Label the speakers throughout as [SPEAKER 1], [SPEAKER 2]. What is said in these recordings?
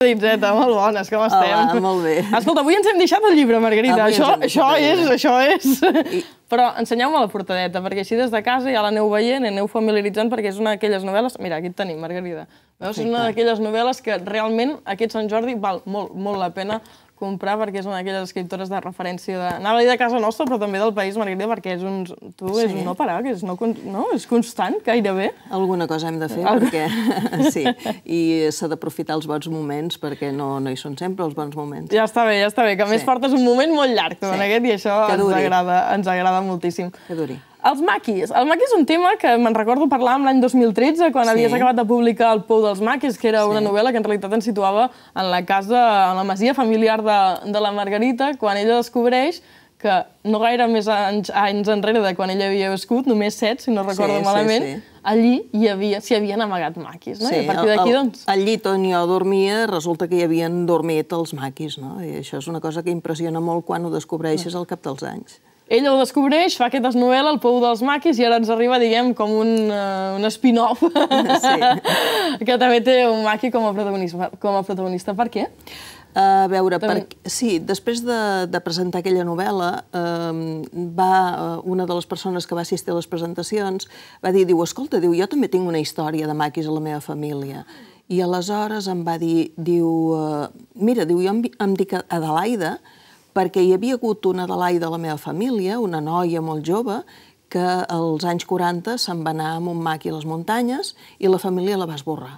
[SPEAKER 1] Ditzeta, molt bones, com estem? Hola, molt bé. Escolta, avui ens hem deixat el llibre, Margarita. això, això és, això és. I... Però ensenyeu-me la portadeta, perquè així des de casa ja l'aneu veient, aneu familiaritzant, perquè és una d'aquelles novel·les... Mira, aquí et tenim, Margarida. Veus? És una d'aquelles novel·les que realment aquest Sant Jordi val molt, molt la pena comprar perquè és una d'aquelles escriptores de referència de... Anava de casa nostra, però també del país, Margarida, perquè
[SPEAKER 2] és un... Tu, sí. és un no parar, que és, no, no, és constant, gairebé. Alguna cosa hem de fer, Alguna. perquè... sí, i s'ha d'aprofitar els bons moments, perquè no, no hi són sempre els bons moments.
[SPEAKER 1] Ja està bé, ja està bé, que a més sí. portes un moment molt llarg, tu, sí. en aquest, i això ens agrada, ens agrada moltíssim. Que duri. Els maquis. El maqui és un tema que me'n recordo parlar amb l'any 2013, quan sí. havies acabat de publicar El pou dels maquis, que era sí. una novel·la que en realitat ens situava en la casa, en la masia familiar de, de la Margarita, quan ella descobreix que no gaire més anys, anys enrere de quan ella havia viscut, només set, si no recordo sí, malament, sí, sí. allí hi havia, havien amagat maquis, no? Sí, I a partir d'aquí,
[SPEAKER 2] doncs... Al llit on jo dormia, resulta que hi havien dormit els maquis, no? I això és una cosa que impressiona molt quan ho descobreixes no. Mm. al cap dels anys
[SPEAKER 1] ella ho descobreix, fa aquesta novel·la, El pou dels maquis, i ara ens arriba, diguem, com un, uh, un spin-off, sí. que també té un maqui com a protagonista. Com a protagonista. Per què? A veure,
[SPEAKER 2] per... sí, després de, de presentar aquella novel·la, eh, va, eh, una de les persones que va assistir a les presentacions va dir, diu, escolta, diu, jo també tinc una història de maquis a la meva família. I aleshores em va dir, diu, eh, mira, diu, jo em, em dic Adelaida, perquè hi havia hagut una de l'ai de la meva família, una noia molt jove, que als anys 40 se'n va anar a Montmac i les muntanyes i la família la va esborrar.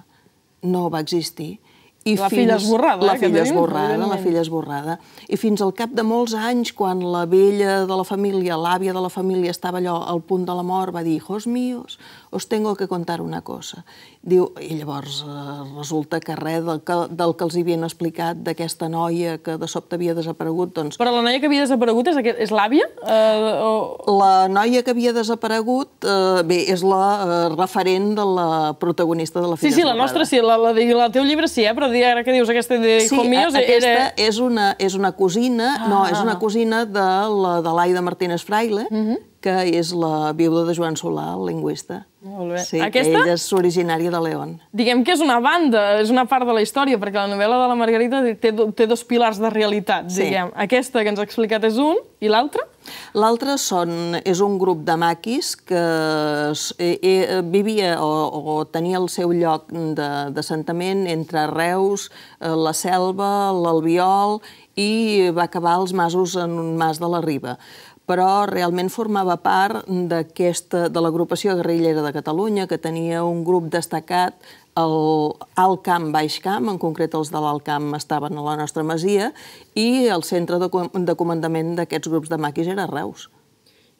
[SPEAKER 2] No va existir. I la filla esborrada, la eh, filla esborrada, la filla esborrada. I fins al cap de molts anys, quan la vella de la família, l'àvia de la família, estava allò al punt de la mort, va dir, hijos míos, us tengo que contar una cosa. Diu, I llavors eh, resulta que res del que, del que els havien explicat d'aquesta noia que de sobte havia desaparegut, doncs... Però la noia que havia desaparegut és, és l'àvia? Eh, o... La noia que havia desaparegut, eh, bé, és la eh, referent de la protagonista de la filla. Sí, sí, la nostra sí, la, la, la, teu llibre sí, eh? però ara que dius
[SPEAKER 1] aquesta de sí, Homios... Eh, aquesta era...
[SPEAKER 2] és, una, és una cosina, ah. no, és una ah. cosina de la de l'Aida Martínez Fraile, uh mhm. -huh que és la viuda de Joan Solà, el lingüista. Molt bé. Sí, Aquesta? ella és originària de León.
[SPEAKER 1] Diguem que és una banda, és una part de la història, perquè la novel·la
[SPEAKER 2] de la Margarita té, té dos pilars de realitat, sí. diguem. Aquesta que ens ha explicat és un, i l'altra? L'altre és un grup de maquis que eh, eh, vivia o, o tenia el seu lloc d'assentament entre Reus, eh, la Selva, l'Albiol i va acabar els masos en un mas de la Riba però realment formava part de l'agrupació guerrillera de Catalunya, que tenia un grup destacat al Camp, Baix Camp, en concret els de l'Alt Camp estaven a la nostra masia, i el centre de, com de comandament d'aquests grups de maquis era Reus.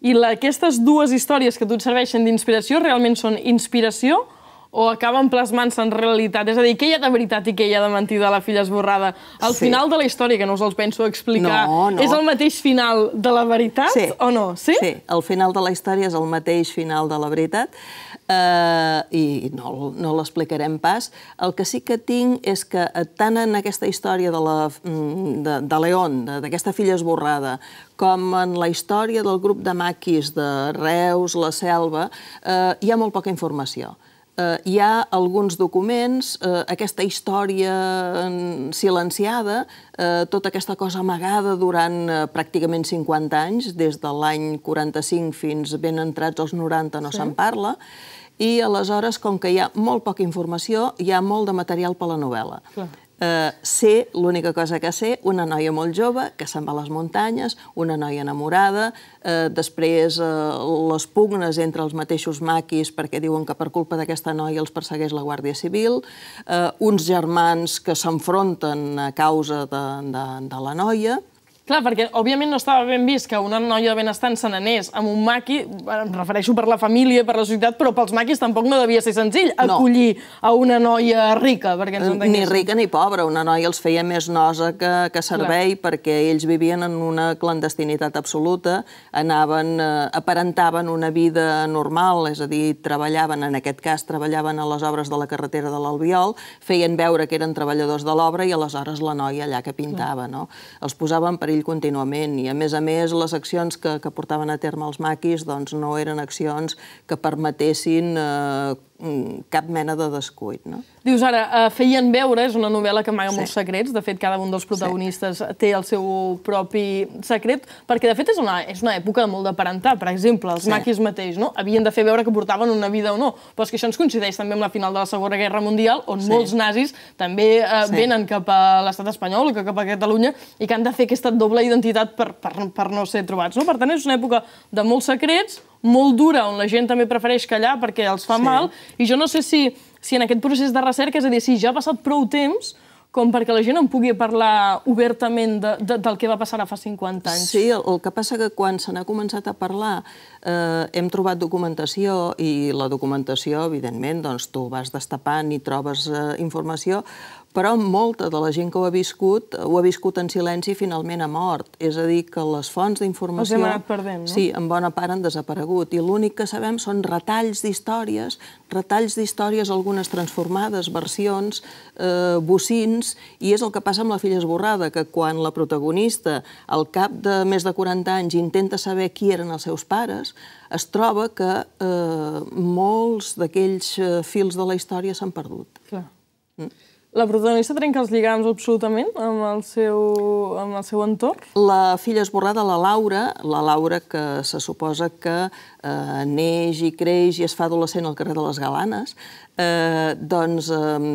[SPEAKER 2] I la, aquestes dues històries que tu et serveixen d'inspiració realment són
[SPEAKER 1] inspiració o o acaben plasmant-se en realitat? És a dir, què hi ha de veritat i què hi ha de mentida a la filla
[SPEAKER 2] esborrada? El sí. final de la història, que no us els penso explicar, no, no. és el mateix final de la veritat sí. o no? Sí? sí, el final de la història és el mateix final de la veritat eh, i no, no l'explicarem pas. El que sí que tinc és que eh, tant en aquesta història de, la, mm, de, de León, d'aquesta filla esborrada, com en la història del grup de maquis de Reus, la Selva, eh, hi ha molt poca informació eh, hi ha alguns documents, eh, aquesta història silenciada, eh, tota aquesta cosa amagada durant eh, pràcticament 50 anys, des de l'any 45 fins ben entrats als 90 no se'n parla, i aleshores, com que hi ha molt poca informació, hi ha molt de material per a la novel·la. Clar eh, ser, l'única cosa que sé, una noia molt jove que se'n va a les muntanyes, una noia enamorada, eh, després eh, les pugnes entre els mateixos maquis perquè diuen que per culpa d'aquesta noia els persegueix la Guàrdia Civil, eh, uns germans que s'enfronten a causa de, de, de la noia, Clar, perquè òbviament no estava ben vist que
[SPEAKER 1] una noia de benestant se n'anés amb un maqui, em refereixo per la família, per la societat, però pels maquis tampoc no devia ser senzill no. acollir a una noia rica, perquè ens Ni rica
[SPEAKER 2] ni pobra, una noia els feia més nosa que, que servei, Clar. perquè ells vivien en una clandestinitat absoluta, anaven, eh, aparentaven una vida normal, és a dir, treballaven, en aquest cas, treballaven a les obres de la carretera de l'Albiol, feien veure que eren treballadors de l'obra i aleshores la noia allà que pintava, no? Els posaven per perill contínuament i, a més a més, les accions que, que portaven a terme els maquis doncs, no eren accions que permetessin eh, mm, cap mena de descuit. No?
[SPEAKER 1] Dius ara, uh, Feien veure és una novel·la que amaga sí. molts secrets, de fet cada un dels protagonistes sí. té el seu propi secret, perquè de fet és una, és una època molt de parentar, per exemple, els sí. maquis mateix, no? havien de fer veure que portaven una vida o no, però és que això ens coincideix també amb la final de la Segona Guerra Mundial, on sí. molts nazis també uh, sí. venen cap a l'estat espanyol, cap a Catalunya, i que han de fer aquesta doble identitat per, per, per no ser trobats. No? Per tant, és una època de molts secrets, molt dura, on la gent també prefereix callar perquè els fa sí. mal, i jo no sé si, si en aquest procés de recerca, és a dir, si ja ha passat prou temps com perquè la gent en pugui parlar obertament de, de, del que va passar ara fa 50 anys.
[SPEAKER 2] Sí, el, el que passa que quan se n'ha començat a parlar eh, hem trobat documentació i la documentació, evidentment, doncs tu vas destapant i trobes eh, informació, però molta de la gent que ho ha viscut ho ha viscut en silenci i finalment ha mort. És a dir, que les fonts d'informació... Els hem anat perdent, no? Sí, en bona part han desaparegut. I l'únic que sabem són retalls d'històries, retalls d'històries, algunes transformades, versions, eh, bocins, i és el que passa amb la filla esborrada, que quan la protagonista, al cap de més de 40 anys, intenta saber qui eren els seus pares, es troba que eh, molts d'aquells eh, fils de la història s'han perdut. Clar. Mm? La protagonista trenca els lligams
[SPEAKER 1] absolutament amb el seu, amb el seu entorn.
[SPEAKER 2] La filla esborrada, la Laura, la Laura que se suposa que eh, neix i creix i es fa adolescent al carrer de les Galanes, eh, doncs eh,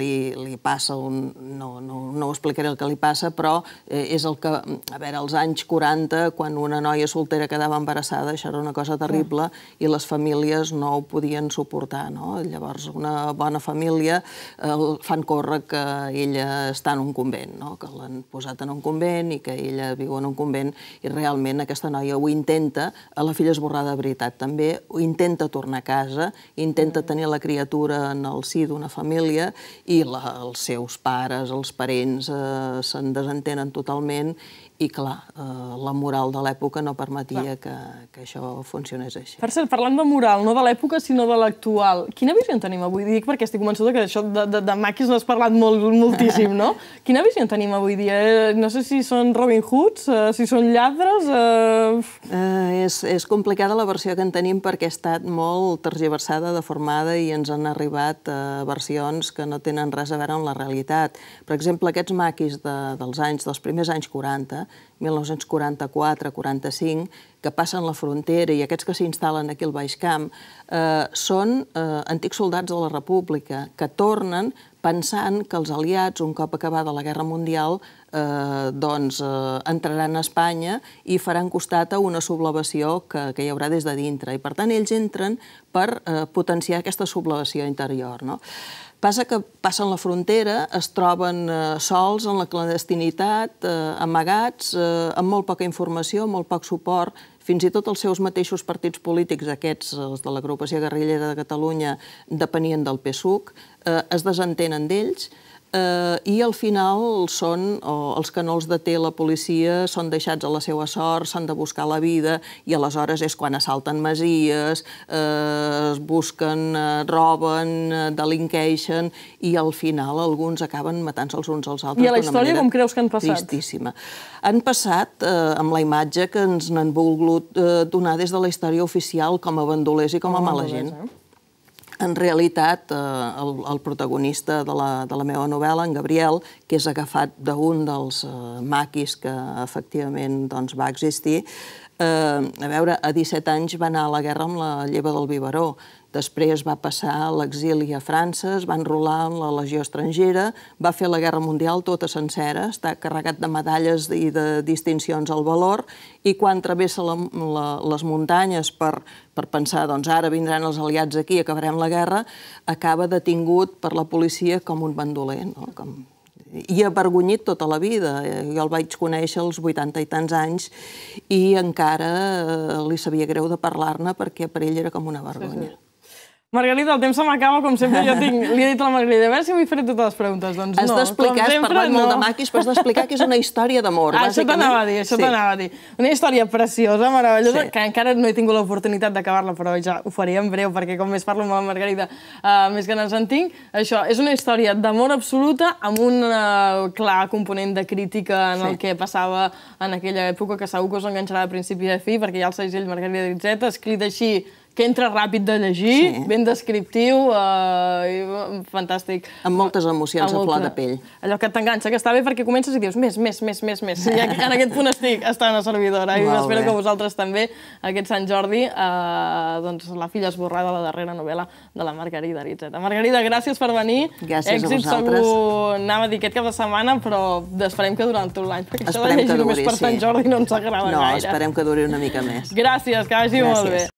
[SPEAKER 2] li, li passa un... No, no, no ho explicaré el que li passa, però eh, és el que... A veure, als anys 40, quan una noia soltera quedava embarassada, això era una cosa terrible i les famílies no ho podien suportar, no? Llavors, una bona família eh, fan córrer que ella està en un convent, no? Que l'han posat en un convent i que ella viu en un convent i realment aquesta noia ho intenta. A la filla és esborrar de veritat. També intenta tornar a casa, intenta tenir la criatura en el si d'una família i la, els seus pares, els parents, eh, se'n desentenen totalment i clar, eh, la moral de l'època no permetia que, que això funcionés així. Per cert, parlant de moral, no de l'època, sinó de
[SPEAKER 1] l'actual, quina visió en tenim avui? Dic perquè estic convençuda que això de, de, de maquis n'has parlat molt, moltíssim,
[SPEAKER 2] no? Quina visió en tenim avui dia? Eh, no sé si són Robin Hoods, eh, si són lladres... Eh... Eh, és, és complicada la versió que en tenim perquè ha estat molt tergiversada, deformada i ens han arribat eh, versions que no tenen res a veure amb la realitat. Per exemple, aquests maquis de, dels anys, dels primers anys 40, 1944-45, que passen la frontera i aquests que s'instal·len aquí al Baix Camp, eh, són eh, antics soldats de la República que tornen pensant que els aliats, un cop acabada la Guerra Mundial, eh, doncs, eh, entraran a Espanya i faran costat a una sublevació que, que hi haurà des de dintre. I, per tant, ells entren per eh, potenciar aquesta sublevació interior. No? Passa que passen la frontera, es troben eh, sols en la clandestinitat, eh, amagats, eh, amb molt poca informació, molt poc suport, fins i tot els seus mateixos partits polítics, aquests, els de l'agrupació guerrillera de Catalunya, depenien del PSUC, eh, es desentenen d'ells, eh, i al final són, els que no els deté la policia, són deixats a la seva sort, s'han de buscar la vida, i aleshores és quan assalten masies, eh, es busquen, eh, roben, eh, delinqueixen, i al final alguns acaben matant-se els uns als altres. I a la història com creus que han passat? Tristíssima. Han passat eh, amb la imatge que ens n'han volgut donar des de la història oficial com a bandolers i com a oh, mala gent. Eh? en realitat, eh, el, el protagonista de la, de la meva novel·la, en Gabriel, que és agafat d'un dels eh, maquis que efectivament doncs, va existir, Eh, a veure, a 17 anys va anar a la guerra amb la lleva del biberó, després va passar a l'exili a França, es va enrolar en la legió estrangera, va fer la guerra mundial tota sencera, està carregat de medalles i de distincions al valor, i quan travessa la, la, les muntanyes per, per pensar doncs ara vindran els aliats aquí, acabarem la guerra, acaba detingut per la policia com un bandoler, no? com i avergonyit tota la vida. Jo el vaig conèixer als 80 i tants anys i encara eh, li sabia greu de parlar-ne perquè per ell era com una vergonya. Sí, sí.
[SPEAKER 1] Margarida, el temps se m'acaba, com sempre jo tinc... Li he dit a la Margarida, a veure si m'hi faré totes les preguntes. Doncs has no, d'explicar, has parlat no. molt de maquis, però has d'explicar
[SPEAKER 2] que és una història d'amor, ah, Això t'anava a dir, això sí. t'anava a dir. Una història
[SPEAKER 1] preciosa, meravellosa, sí. que encara no he tingut l'oportunitat d'acabar-la, però ja ho faré en breu, perquè com més parlo amb la Margarida, uh, eh, més ganes en tinc. Això, és una història d'amor absoluta, amb un uh, clar component de crítica en sí. el que passava en aquella època, que segur que us enganxarà de principi a fi, perquè ja el segell Margarida Dritzeta, escrit així que entra ràpid de llegir, sí. ben descriptiu, eh, fantàstic. Amb
[SPEAKER 2] moltes emocions amb a flor de pell.
[SPEAKER 1] Allò que t'enganxa, que està bé perquè comences i dius més, més, més, més, més. I en aquest punt estic, està una servidora, i espero bé. que vosaltres també, aquest Sant Jordi, eh, doncs la filla esborrada, la darrera novel·la de la Margarida Aritzeta. Margarida, gràcies per venir. Gràcies Èxit, a vosaltres. segur, anava a dir aquest cap de setmana, però esperem que durant tot l'any, perquè esperem això de llegir només per Sant Jordi
[SPEAKER 2] no ens agrada no, gaire. No, esperem que duri una mica més.
[SPEAKER 1] Gràcies, que vagi gràcies. molt bé.